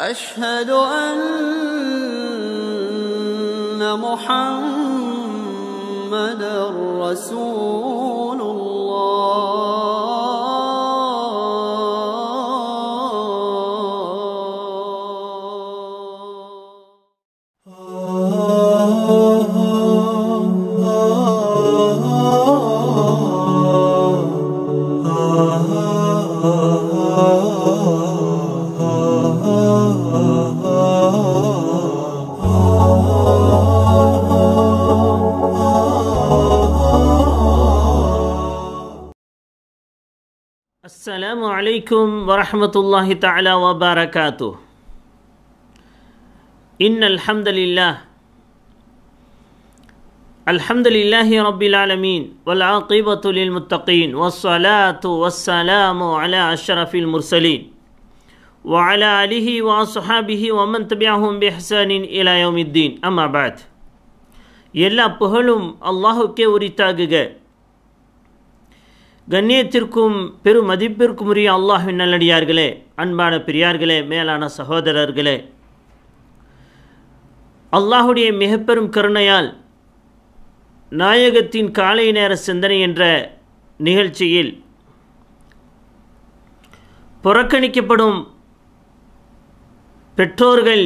أشهد أن محمد رسول السلام عليكم ورحمة الله تعالى وبركاته إن الحمد لله الحمد لله رب العالمين والعاقبة للمتقين والصلاة والسلام على أشرف المرسلين وعلى آله وأصحابه ومن تبعهم بإحسان إلى يوم الدين أما بعد எல்லா புகழும் அல்லாஹுக்கே உரித்தாகுக கண்ணியத்திற்கும் பெரும் மதிப்பிற்கும் உரிய அல்லாஹின் நல்லடியார்களே அன்பான பெரியார்களே மேலான சகோதரர்களே அல்லாஹுடைய மிகப்பெரும் கருணையால் நாயகத்தின் காலை நேர சிந்தனை என்ற நிகழ்ச்சியில் புறக்கணிக்கப்படும் பெற்றோர்கள்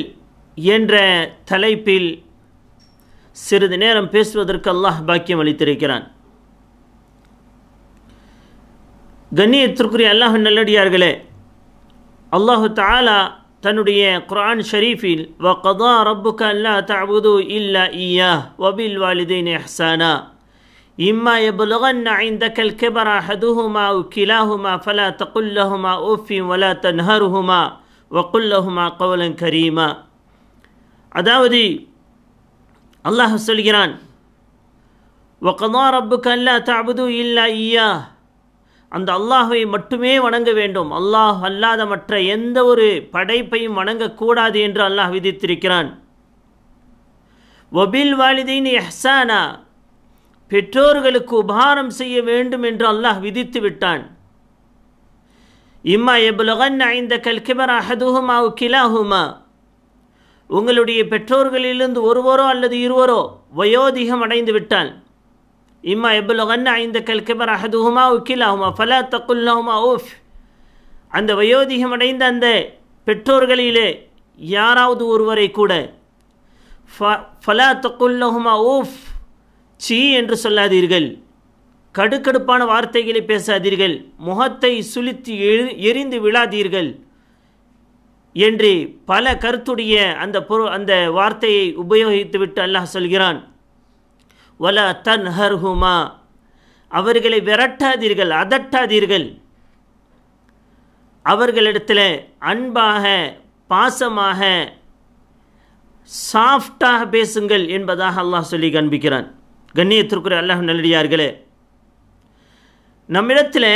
என்ற தலைப்பில் சிறிது நேரம் பேசுவதற்கு அல்லாஹ் பாக்கியம் அளித்திருக்கிறான் கண்ணியத்திற்குரிய அல்லாஹ் நல்லடியார்களே அல்லாஹு தாலா தன்னுடைய குரான் ஷரீஃபில் வ கதா ரப்புக அல்லா தபுது இல்லா ஈயா வபில் வாலிதைன் எஹ்சானா إما يبلغن عندك الكبر أحدهما أو كلاهما فلا تقل لهما أف ولا تنهرهما وقل لهما قولا كريما அதாவது அல்லாஹ் சொல்கிறான் وقضى ربك ألا تعبدوا إلا إياه அந்த அல்லாஹுவை மட்டுமே வணங்க வேண்டும் அல்லாஹ் அல்லாத மற்ற எந்த ஒரு படைப்பையும் வணங்கக்கூடாது என்று அல்லாஹ் விதித்திருக்கிறான் ஒபில் வாலிதீன் எஹ்சானா பெற்றோர்களுக்கு உபகாரம் செய்ய வேண்டும் என்று அல்லாஹ் விதித்து விட்டான் இம்மா எபுலகன் ஐந்த கல்கிபர் அஹதுஹுமா கிலாஹுமா உங்களுடைய பெற்றோர்களிலிருந்து ஒருவரோ அல்லது இருவரோ வயோதிகம் அடைந்து விட்டான் إما يبلغن عندك الكبر أحدهما أو كلاهما فلا تقل لهما أوف அந்த வயோதிகம் அடைந்த அந்த பெற்றோர்களிலே யாராவது ஒருவரை கூட ஃபலா தக்குல்லஹுமா ஓஃப் சி என்று சொல்லாதீர்கள் கடுக்கடுப்பான வார்த்தைகளை பேசாதீர்கள் முகத்தை சுழித்து எரிந்து விழாதீர்கள் என்று பல கருத்துடைய அந்த பொரு அந்த வார்த்தையை உபயோகித்துவிட்டு அல்லாஹ் சொல்கிறான் தன் ஹர்ஹுமா அவர்களை விரட்டாதீர்கள் அதட்டாதீர்கள் அவர்களிடத்தில் அன்பாக பாசமாக சாஃப்டாக பேசுங்கள் என்பதாக அல்லாஹ் சொல்லி காண்பிக்கிறான் கண்ணியத்திற்குரிய அல்லாஹ் நல்லடியார்களே நம்மிடத்தில்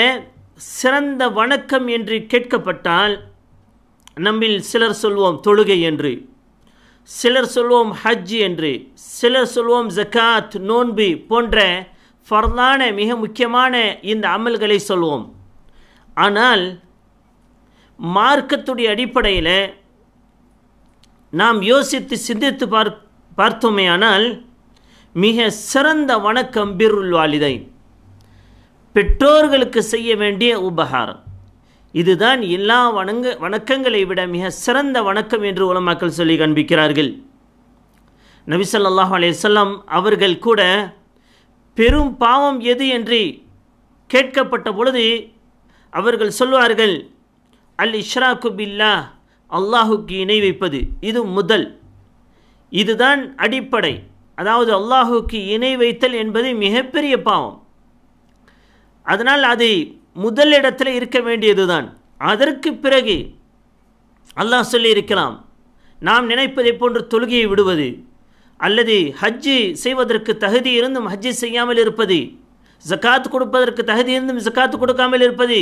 சிறந்த வணக்கம் என்று கேட்கப்பட்டால் நம்மில் சிலர் சொல்வோம் தொழுகை என்று சிலர் சொல்வோம் ஹஜ் என்று சிலர் சொல்வோம் ஜக்காத் நோன்பு போன்ற ஃபர்தான மிக முக்கியமான இந்த அமல்களை சொல்வோம் ஆனால் மார்க்கத்துடைய அடிப்படையில் நாம் யோசித்து சிந்தித்து பார் பார்த்தோமே ஆனால் மிக சிறந்த வணக்கம் பிருள் வாலிதை பெற்றோர்களுக்கு செய்ய வேண்டிய உபகாரம் இதுதான் எல்லா வணங்க வணக்கங்களை விட மிக சிறந்த வணக்கம் என்று உலமாக்கள் சொல்லி காண்பிக்கிறார்கள் நபிசல்லாஹ் அலையம் அவர்கள் கூட பெரும் பாவம் எது என்று கேட்கப்பட்ட பொழுது அவர்கள் சொல்வார்கள் அல் இஷ்ராக்கு பில்லா அல்லாஹுக்கு இணை வைப்பது இது முதல் இதுதான் அடிப்படை அதாவது அல்லாஹுக்கு இணை வைத்தல் என்பது மிகப்பெரிய பாவம் அதனால் அதை முதல் இடத்துல இருக்க வேண்டியதுதான் அதற்கு பிறகு அல்லாஹ் சொல்லியிருக்கலாம் நாம் நினைப்பதை போன்று தொழுகையை விடுவது அல்லது ஹஜ்ஜி செய்வதற்கு தகுதி இருந்தும் ஹஜ்ஜி செய்யாமல் இருப்பது ஜக்காத்து கொடுப்பதற்கு தகுதி இருந்தும் ஜக்காத்து கொடுக்காமல் இருப்பது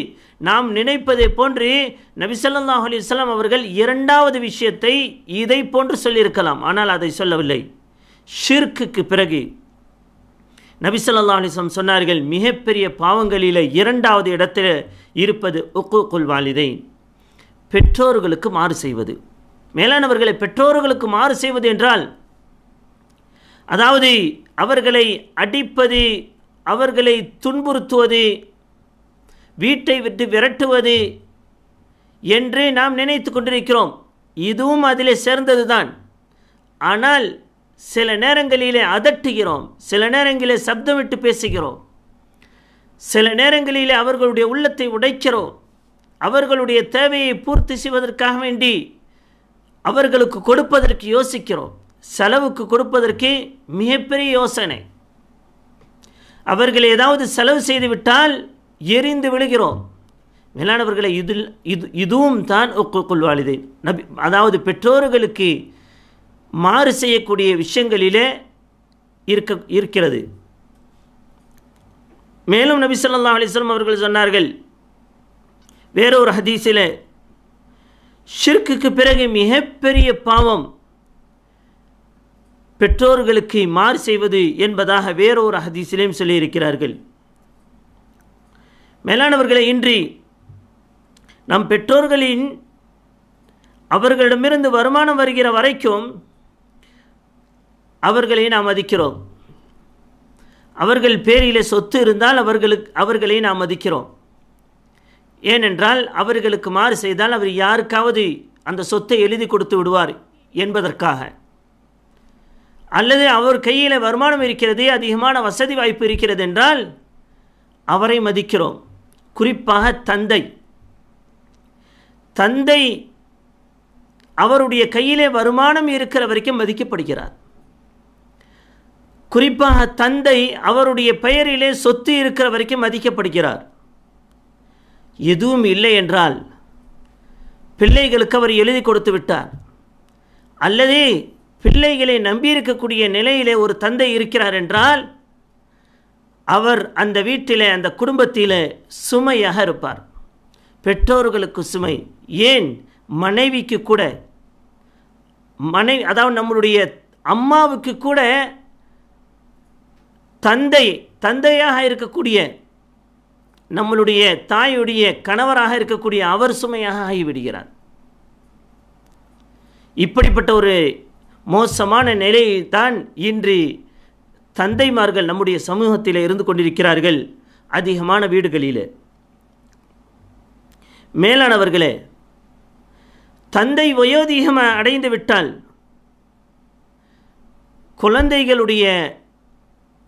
நாம் நினைப்பதை போன்று நபிசல்லாஹ் இஸ்லாம் அவர்கள் இரண்டாவது விஷயத்தை இதை போன்று சொல்லியிருக்கலாம் ஆனால் அதை சொல்லவில்லை ஷிர்க்குக்கு பிறகு நபிசல்லா அலிஸ்லம் சொன்னார்கள் மிகப்பெரிய பாவங்களில் இரண்டாவது இடத்தில் இருப்பது உக்குக்குல் வாலிதை பெற்றோர்களுக்கு மாறு செய்வது மேலானவர்களை பெற்றோர்களுக்கு மாறு செய்வது என்றால் அதாவது அவர்களை அடிப்பது அவர்களை துன்புறுத்துவது வீட்டை விட்டு விரட்டுவது என்று நாம் நினைத்து கொண்டிருக்கிறோம் இதுவும் அதில் சேர்ந்தது தான் ஆனால் சில நேரங்களிலே அதட்டுகிறோம் சில நேரங்களிலே விட்டு பேசுகிறோம் சில நேரங்களிலே அவர்களுடைய உள்ளத்தை உடைக்கிறோம் அவர்களுடைய தேவையை பூர்த்தி செய்வதற்காக வேண்டி அவர்களுக்கு கொடுப்பதற்கு யோசிக்கிறோம் செலவுக்கு கொடுப்பதற்கு மிகப்பெரிய யோசனை அவர்கள் ஏதாவது செலவு செய்துவிட்டால் எரிந்து விழுகிறோம் மேலானவர்களை இதில் இது இதுவும் தான் ஒக்குள் நபி அதாவது பெற்றோர்களுக்கு மாறு செய்யக்கூடிய விஷயங்களிலே இருக்க இருக்கிறது மேலும் நபி சொல்லா அலிஸ்லம் அவர்கள் சொன்னார்கள் வேறொரு ஹதீஸில் ஷிர்க்குக்கு பிறகு மிகப்பெரிய பாவம் பெற்றோர்களுக்கு மாறு செய்வது என்பதாக வேறொரு ஹதீஸிலையும் சொல்லியிருக்கிறார்கள் மேலானவர்களை இன்றி நம் பெற்றோர்களின் அவர்களிடமிருந்து வருமானம் வருகிற வரைக்கும் அவர்களை நாம் மதிக்கிறோம் அவர்கள் பேரில சொத்து இருந்தால் அவர்களுக்கு அவர்களை நாம் மதிக்கிறோம் ஏனென்றால் அவர்களுக்கு மாறு செய்தால் அவர் யாருக்காவது அந்த சொத்தை எழுதி கொடுத்து விடுவார் என்பதற்காக அல்லது அவர் கையில் வருமானம் இருக்கிறது அதிகமான வசதி வாய்ப்பு இருக்கிறது என்றால் அவரை மதிக்கிறோம் குறிப்பாக தந்தை தந்தை அவருடைய கையிலே வருமானம் இருக்கிற வரைக்கும் மதிக்கப்படுகிறார் குறிப்பாக தந்தை அவருடைய பெயரிலே சொத்து இருக்கிற வரைக்கும் மதிக்கப்படுகிறார் எதுவும் இல்லை என்றால் பிள்ளைகளுக்கு அவர் எழுதி கொடுத்து விட்டார் அல்லது பிள்ளைகளை நம்பியிருக்கக்கூடிய நிலையிலே ஒரு தந்தை இருக்கிறார் என்றால் அவர் அந்த வீட்டிலே அந்த குடும்பத்தில் சுமையாக இருப்பார் பெற்றோர்களுக்கு சுமை ஏன் மனைவிக்கு கூட மனைவி அதாவது நம்மளுடைய அம்மாவுக்கு கூட தந்தை தந்தையாக இருக்கக்கூடிய நம்மளுடைய தாயுடைய கணவராக இருக்கக்கூடிய அவர் சுமையாக ஆகிவிடுகிறார் இப்படிப்பட்ட ஒரு மோசமான நிலையை தான் இன்று தந்தைமார்கள் நம்முடைய சமூகத்தில் இருந்து கொண்டிருக்கிறார்கள் அதிகமான வீடுகளில் மேலானவர்களே தந்தை வயோதிகம் அடைந்து விட்டால் குழந்தைகளுடைய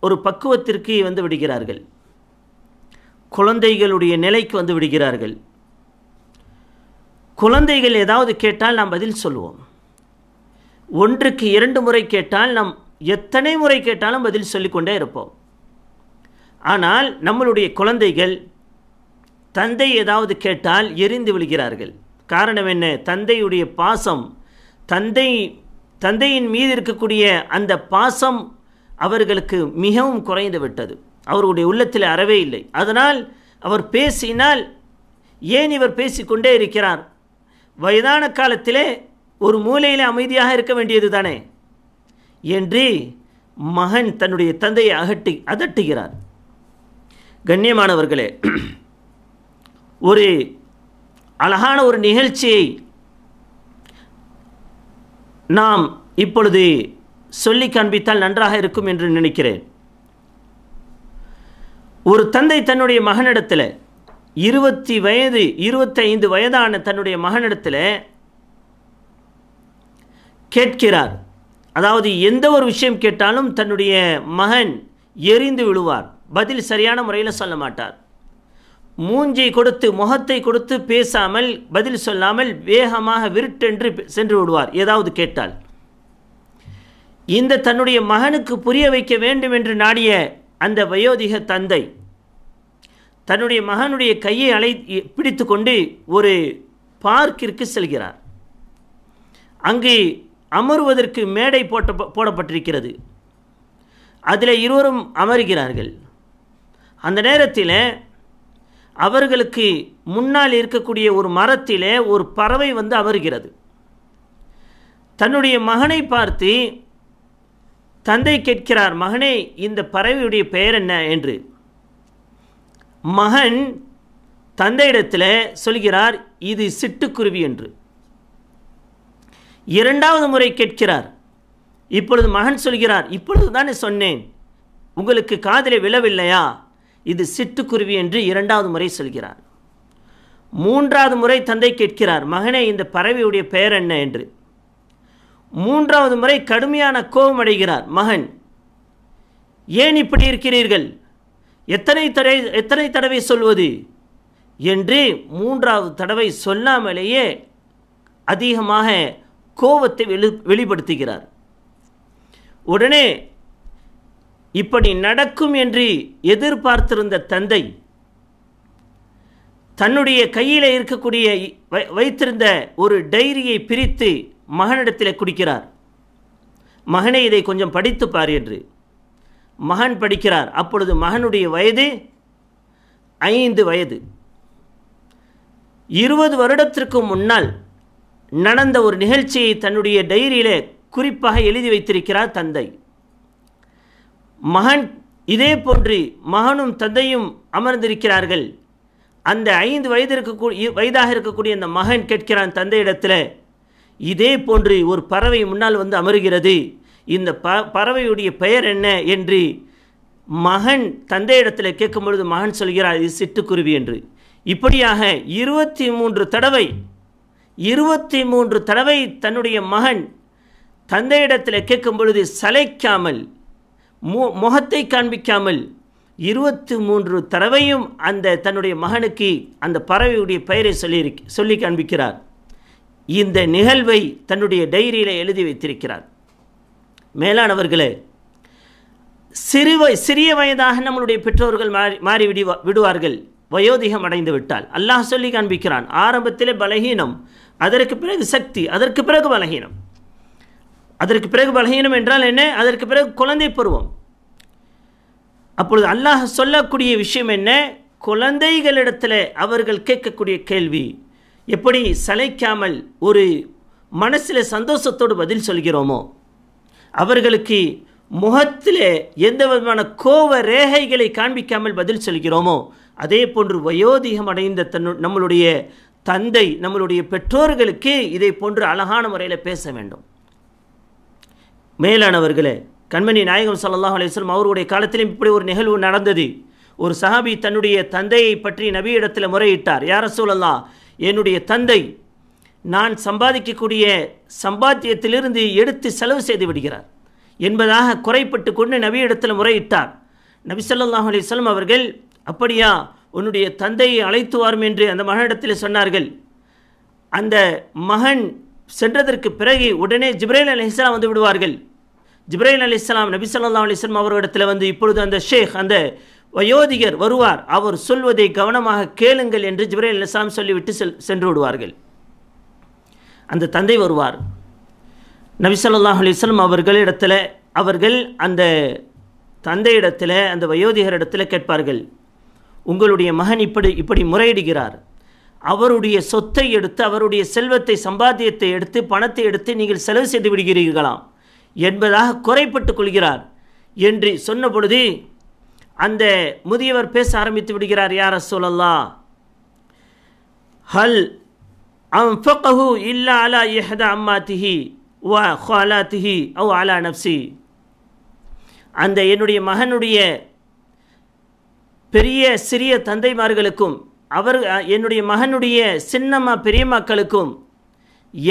ஒரு பக்குவத்திற்கு வந்து விடுகிறார்கள் குழந்தைகளுடைய நிலைக்கு வந்து விடுகிறார்கள் குழந்தைகள் ஏதாவது கேட்டால் நாம் பதில் சொல்லுவோம் ஒன்றுக்கு இரண்டு முறை கேட்டால் நாம் எத்தனை முறை கேட்டாலும் பதில் சொல்லிக்கொண்டே இருப்போம் ஆனால் நம்மளுடைய குழந்தைகள் தந்தை ஏதாவது கேட்டால் எரிந்து விழுகிறார்கள் காரணம் என்ன தந்தையுடைய பாசம் தந்தை தந்தையின் மீது இருக்கக்கூடிய அந்த பாசம் அவர்களுக்கு மிகவும் குறைந்து விட்டது அவருடைய உள்ளத்தில் அறவே இல்லை அதனால் அவர் பேசினால் ஏன் இவர் பேசிக்கொண்டே இருக்கிறார் வயதான காலத்திலே ஒரு மூலையில் அமைதியாக இருக்க வேண்டியது தானே என்று மகன் தன்னுடைய தந்தையை அகட்டி அதட்டுகிறார் கண்ணியமானவர்களே ஒரு அழகான ஒரு நிகழ்ச்சியை நாம் இப்பொழுது சொல்லி காண்பித்தால் நன்றாக இருக்கும் என்று நினைக்கிறேன் ஒரு தந்தை தன்னுடைய மகனிடத்தில் இருபத்தி வயது இருபத்தைந்து வயதான தன்னுடைய மகனிடத்தில் கேட்கிறார் அதாவது எந்த ஒரு விஷயம் கேட்டாலும் தன்னுடைய மகன் எரிந்து விழுவார் பதில் சரியான முறையில் சொல்ல மாட்டார் மூஞ்சை கொடுத்து முகத்தை கொடுத்து பேசாமல் பதில் சொல்லாமல் வேகமாக விருட்டென்று சென்று விடுவார் ஏதாவது கேட்டால் இந்த தன்னுடைய மகனுக்கு புரிய வைக்க வேண்டும் என்று நாடிய அந்த வயோதிக தந்தை தன்னுடைய மகனுடைய கையை அழை பிடித்து கொண்டு ஒரு பார்க்கிற்கு செல்கிறார் அங்கு அமருவதற்கு மேடை போட்ட போடப்பட்டிருக்கிறது அதில் இருவரும் அமர்கிறார்கள் அந்த நேரத்தில் அவர்களுக்கு முன்னால் இருக்கக்கூடிய ஒரு மரத்திலே ஒரு பறவை வந்து அமர்கிறது தன்னுடைய மகனை பார்த்து தந்தை கேட்கிறார் மகனே இந்த பறவையுடைய பெயர் என்ன என்று மகன் தந்தையிடத்தில் சொல்கிறார் இது சிட்டுக்குருவி என்று இரண்டாவது முறை கேட்கிறார் இப்பொழுது மகன் சொல்கிறார் இப்பொழுது தானே சொன்னேன் உங்களுக்கு காதலை விழவில்லையா இது சிட்டுக்குருவி என்று இரண்டாவது முறை சொல்கிறார் மூன்றாவது முறை தந்தை கேட்கிறார் மகனே இந்த பறவையுடைய பெயர் என்ன என்று மூன்றாவது முறை கடுமையான கோபம் அடைகிறார் மகன் ஏன் இப்படி இருக்கிறீர்கள் எத்தனை தடவை எத்தனை தடவை சொல்வது என்று மூன்றாவது தடவை சொல்லாமலேயே அதிகமாக கோபத்தை வெளி வெளிப்படுத்துகிறார் உடனே இப்படி நடக்கும் என்று எதிர்பார்த்திருந்த தந்தை தன்னுடைய கையில் இருக்கக்கூடிய வைத்திருந்த ஒரு டைரியை பிரித்து மகனிடத்தில் குடிக்கிறார் மகனே இதை கொஞ்சம் படித்து பார் என்று மகன் படிக்கிறார் அப்பொழுது மகனுடைய வயது ஐந்து வயது இருபது வருடத்திற்கு முன்னால் நடந்த ஒரு நிகழ்ச்சியை தன்னுடைய டைரியில் குறிப்பாக எழுதி வைத்திருக்கிறார் தந்தை மகன் இதே போன்று மகனும் தந்தையும் அமர்ந்திருக்கிறார்கள் அந்த ஐந்து வயது இருக்கக்கூடிய வயதாக இருக்கக்கூடிய அந்த மகன் கேட்கிறான் தந்தையிடத்தில் இதே போன்று ஒரு பறவை முன்னால் வந்து அமருகிறது இந்த ப பறவையுடைய பெயர் என்ன என்று மகன் தந்தையிடத்தில் கேட்கும் பொழுது மகன் சொல்கிறார் இது சிட்டுக்குருவி என்று இப்படியாக இருபத்தி மூன்று தடவை இருபத்தி மூன்று தடவை தன்னுடைய மகன் தந்தையிடத்தில் கேட்கும் பொழுது சலைக்காமல் மு முகத்தை காண்பிக்காமல் இருபத்தி மூன்று தடவையும் அந்த தன்னுடைய மகனுக்கு அந்த பறவையுடைய பெயரை சொல்லி சொல்லி காண்பிக்கிறார் இந்த நிகழ்வை தன்னுடைய டைரியில் எழுதி வைத்திருக்கிறார் மேலானவர்களே சிறு வய சிறிய வயதாக நம்மளுடைய பெற்றோர்கள் மாறி மாறி விடுவா விடுவார்கள் வயோதிகம் அடைந்து விட்டால் அல்லாஹ் சொல்லி காண்பிக்கிறான் ஆரம்பத்திலே பலகீனம் அதற்கு பிறகு சக்தி அதற்கு பிறகு பலகீனம் அதற்கு பிறகு பலகீனம் என்றால் என்ன அதற்கு பிறகு குழந்தை பருவம் அப்பொழுது அல்லாஹ் சொல்லக்கூடிய விஷயம் என்ன குழந்தைகளிடத்தில் அவர்கள் கேட்கக்கூடிய கேள்வி எப்படி சளைக்காமல் ஒரு மனசில் சந்தோஷத்தோடு பதில் சொல்கிறோமோ அவர்களுக்கு முகத்திலே எந்த விதமான கோவ ரேகைகளை காண்பிக்காமல் பதில் சொல்கிறோமோ அதே போன்று வயோதிகம் அடைந்த தன்னு நம்மளுடைய தந்தை நம்மளுடைய பெற்றோர்களுக்கு இதை போன்று அழகான முறையில் பேச வேண்டும் மேலானவர்களே கண்மணி நாயகம் சல்லாஹ் அலிஸ்லம் அவருடைய காலத்திலும் இப்படி ஒரு நிகழ்வு நடந்தது ஒரு சஹாபி தன்னுடைய தந்தையை பற்றி நபியிடத்தில் முறையிட்டார் யார சூழல்லாம் என்னுடைய தந்தை நான் சம்பாதிக்கக்கூடிய சம்பாத்தியத்திலிருந்து எடுத்து செலவு செய்து விடுகிறார் என்பதாக குறைப்பட்டு கொண்டு இடத்தில் முறையிட்டார் நபி சொல்லாஹ் அலிஸ்லாம் அவர்கள் அப்படியா உன்னுடைய தந்தையை அழைத்து வாரும் என்று அந்த மகனிடத்தில் சொன்னார்கள் அந்த மகன் சென்றதற்கு பிறகு உடனே ஜிப்ரேல் அலி இஸ்லாம் வந்து விடுவார்கள் ஜிப்ரேல் அலி இஸ்லாம் நபி சொல்லா அலிஸ்லாம் அவர்களிடத்தில் வந்து இப்பொழுது அந்த ஷேக் அந்த வயோதிகர் வருவார் அவர் சொல்வதை கவனமாக கேளுங்கள் என்று ஜிப்ரேல் அலிஸ்லாம் சொல்லிவிட்டு செல் சென்று விடுவார்கள் அந்த தந்தை வருவார் நபி சொல்லாஹ் அலிஸ்லம் அவர்களிடத்தில் அவர்கள் அந்த தந்தையிடத்தில் அந்த வயோதிகரிடத்தில் கேட்பார்கள் உங்களுடைய மகன் இப்படி இப்படி முறையிடுகிறார் அவருடைய சொத்தை எடுத்து அவருடைய செல்வத்தை சம்பாத்தியத்தை எடுத்து பணத்தை எடுத்து நீங்கள் செலவு செய்து விடுகிறீர்களாம் என்பதாக குறைப்பட்டு கொள்கிறார் என்று சொன்ன பொழுது அந்த முதியவர் பேச ஆரம்பித்து விடுகிறார் யார் சொல்லல்லா ஹல் அம்ஃபகஹு இல்லா அலா அம்மா திஹி வா திஹி ஓ அலா நப்சி அந்த என்னுடைய மகனுடைய பெரிய சிறிய தந்தைமார்களுக்கும் அவர் என்னுடைய மகனுடைய சின்னம்மா பெரியம்மாக்களுக்கும்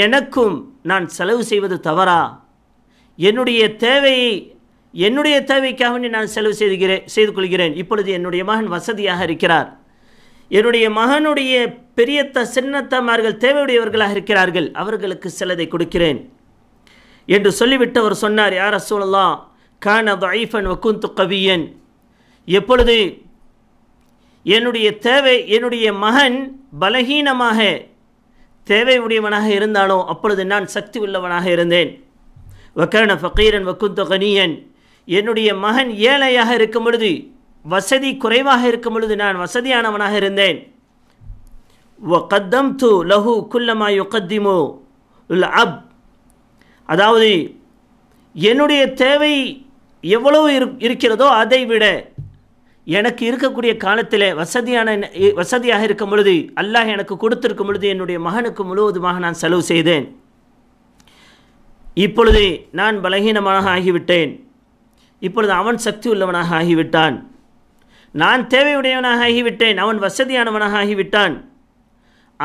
எனக்கும் நான் செலவு செய்வது தவறா என்னுடைய தேவையை என்னுடைய தேவைக்காக வேண்டி நான் செலவு செய்துகிறேன் செய்து கொள்கிறேன் இப்பொழுது என்னுடைய மகன் வசதியாக இருக்கிறார் என்னுடைய மகனுடைய பெரியத்த சின்னத்தம்மார்கள் தேவையுடையவர்களாக இருக்கிறார்கள் அவர்களுக்கு சிலதை கொடுக்கிறேன் என்று சொல்லிவிட்டு அவர் சொன்னார் யார் அசூலல்லா கான ஐஃபன் வக்குந்து கவியன் எப்பொழுது என்னுடைய தேவை என்னுடைய மகன் பலகீனமாக தேவை உடையவனாக இருந்தாலும் அப்பொழுது நான் சக்தி உள்ளவனாக இருந்தேன் வக்கரண ஃபக்கீரன் வக்குந்து கனியன் என்னுடைய மகன் ஏழையாக இருக்கும் பொழுது வசதி குறைவாக இருக்கும் பொழுது நான் வசதியானவனாக இருந்தேன் ஒகத்தம் து லஹு குல்லமா யுகத்திமோ உல் அப் அதாவது என்னுடைய தேவை எவ்வளவு இருக்கிறதோ அதை விட எனக்கு இருக்கக்கூடிய காலத்தில் வசதியான வசதியாக இருக்கும் பொழுது அல்லாஹ் எனக்கு கொடுத்திருக்கும் பொழுது என்னுடைய மகனுக்கு முழுவதுமாக நான் செலவு செய்தேன் இப்பொழுது நான் பலகீனமாக ஆகிவிட்டேன் இப்பொழுது அவன் சக்தி உள்ளவனாக ஆகிவிட்டான் நான் தேவையுடையவனாக ஆகிவிட்டேன் அவன் வசதியானவனாக ஆகிவிட்டான்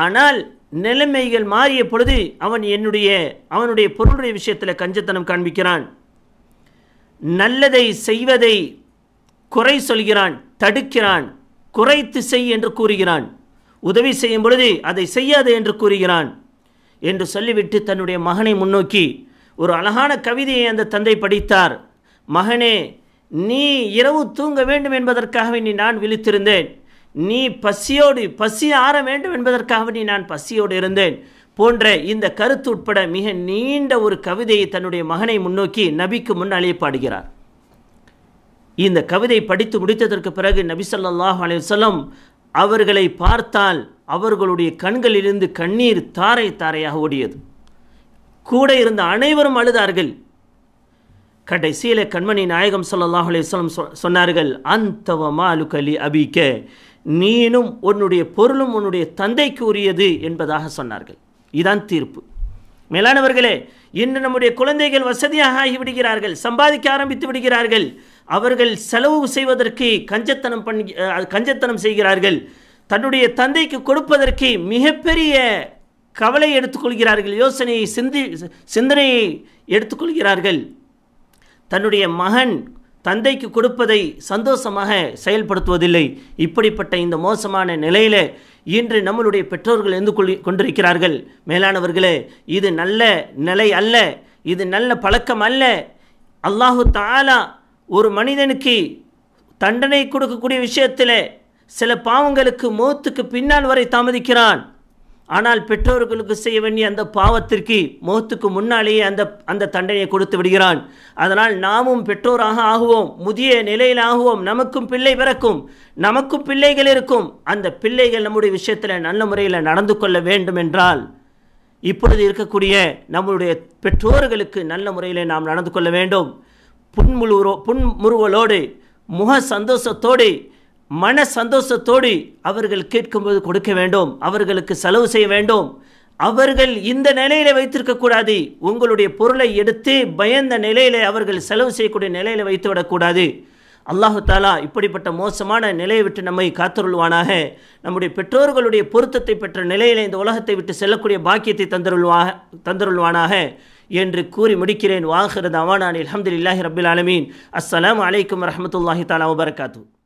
ஆனால் நிலைமைகள் மாறிய பொழுது அவன் என்னுடைய அவனுடைய பொருளுடைய விஷயத்தில் கஞ்சத்தனம் காண்பிக்கிறான் நல்லதை செய்வதை குறை சொல்கிறான் தடுக்கிறான் குறைத்து செய் என்று கூறுகிறான் உதவி செய்யும் பொழுது அதை செய்யாது என்று கூறுகிறான் என்று சொல்லிவிட்டு தன்னுடைய மகனை முன்னோக்கி ஒரு அழகான கவிதையை அந்த தந்தை படித்தார் மகனே நீ இரவு தூங்க வேண்டும் என்பதற்காகவே நீ நான் விழித்திருந்தேன் நீ பசியோடு பசி ஆற வேண்டும் என்பதற்காக நீ நான் பசியோடு இருந்தேன் போன்ற இந்த கருத்து உட்பட மிக நீண்ட ஒரு கவிதையை தன்னுடைய மகனை முன்னோக்கி நபிக்கு முன் அழைப்பாடுகிறார் இந்த கவிதை படித்து முடித்ததற்கு பிறகு நபி சொல்லாஹ் அலைவசல்லம் அவர்களை பார்த்தால் அவர்களுடைய கண்களிலிருந்து கண்ணீர் தாரை தாரையாக ஓடியது கூட இருந்த அனைவரும் அழுதார்கள் கடைசியில் கண்மணி நாயகம் சொல்லல்லாஹ் அலையம் சொன்னார்கள் அந்தவ மாலுக்கலி அபிக்க நீனும் உன்னுடைய பொருளும் உன்னுடைய தந்தைக்கு உரியது என்பதாக சொன்னார்கள் இதுதான் தீர்ப்பு மேலானவர்களே இன்று நம்முடைய குழந்தைகள் வசதியாக ஆகிவிடுகிறார்கள் சம்பாதிக்க ஆரம்பித்து விடுகிறார்கள் அவர்கள் செலவு செய்வதற்கு கஞ்சத்தனம் பண்ணி கஞ்சத்தனம் செய்கிறார்கள் தன்னுடைய தந்தைக்கு கொடுப்பதற்கு மிகப்பெரிய கவலை எடுத்துக்கொள்கிறார்கள் யோசனையை சிந்தி சிந்தனையை எடுத்துக்கொள்கிறார்கள் தன்னுடைய மகன் தந்தைக்கு கொடுப்பதை சந்தோஷமாக செயல்படுத்துவதில்லை இப்படிப்பட்ட இந்த மோசமான நிலையில் இன்று நம்மளுடைய பெற்றோர்கள் எந்த கொண்டிருக்கிறார்கள் மேலானவர்களே இது நல்ல நிலை அல்ல இது நல்ல பழக்கம் அல்ல அல்லாஹு தாலா ஒரு மனிதனுக்கு தண்டனை கொடுக்கக்கூடிய விஷயத்தில் சில பாவங்களுக்கு மோத்துக்கு பின்னால் வரை தாமதிக்கிறான் ஆனால் பெற்றோர்களுக்கு செய்ய வேண்டிய அந்த பாவத்திற்கு முகத்துக்கு முன்னாலேயே அந்த அந்த தண்டனையை கொடுத்து விடுகிறான் அதனால் நாமும் பெற்றோராக ஆகுவோம் முதிய நிலையில் ஆகுவோம் நமக்கும் பிள்ளை பிறக்கும் நமக்கும் பிள்ளைகள் இருக்கும் அந்த பிள்ளைகள் நம்முடைய விஷயத்தில் நல்ல முறையில் நடந்து கொள்ள வேண்டும் என்றால் இப்பொழுது இருக்கக்கூடிய நம்முடைய பெற்றோர்களுக்கு நல்ல முறையில் நாம் நடந்து கொள்ள வேண்டும் புன்முழு புன்முறுவலோடு முக சந்தோஷத்தோடு மன சந்தோஷத்தோடு அவர்கள் கேட்கும்போது கொடுக்க வேண்டும் அவர்களுக்கு செலவு செய்ய வேண்டும் அவர்கள் இந்த நிலையில வைத்திருக்க கூடாது உங்களுடைய பொருளை எடுத்து பயந்த நிலையில அவர்கள் செலவு செய்யக்கூடிய நிலையில வைத்து விடக்கூடாது அல்லாஹு தாலா இப்படிப்பட்ட மோசமான நிலையை விட்டு நம்மை காத்தருள்வானாக நம்முடைய பெற்றோர்களுடைய பொருத்தத்தை பெற்ற நிலையில இந்த உலகத்தை விட்டு செல்லக்கூடிய பாக்கியத்தை தந்துருள்வா தந்துருள்வானாக என்று கூறி முடிக்கிறேன் வாகிறது அவானான் அலமது இல்லாஹி ரபில் ஆலமீன் அஸ்லாம் அலைக்கும் வரமத்துல்லாஹி தாலா வபரகாத்து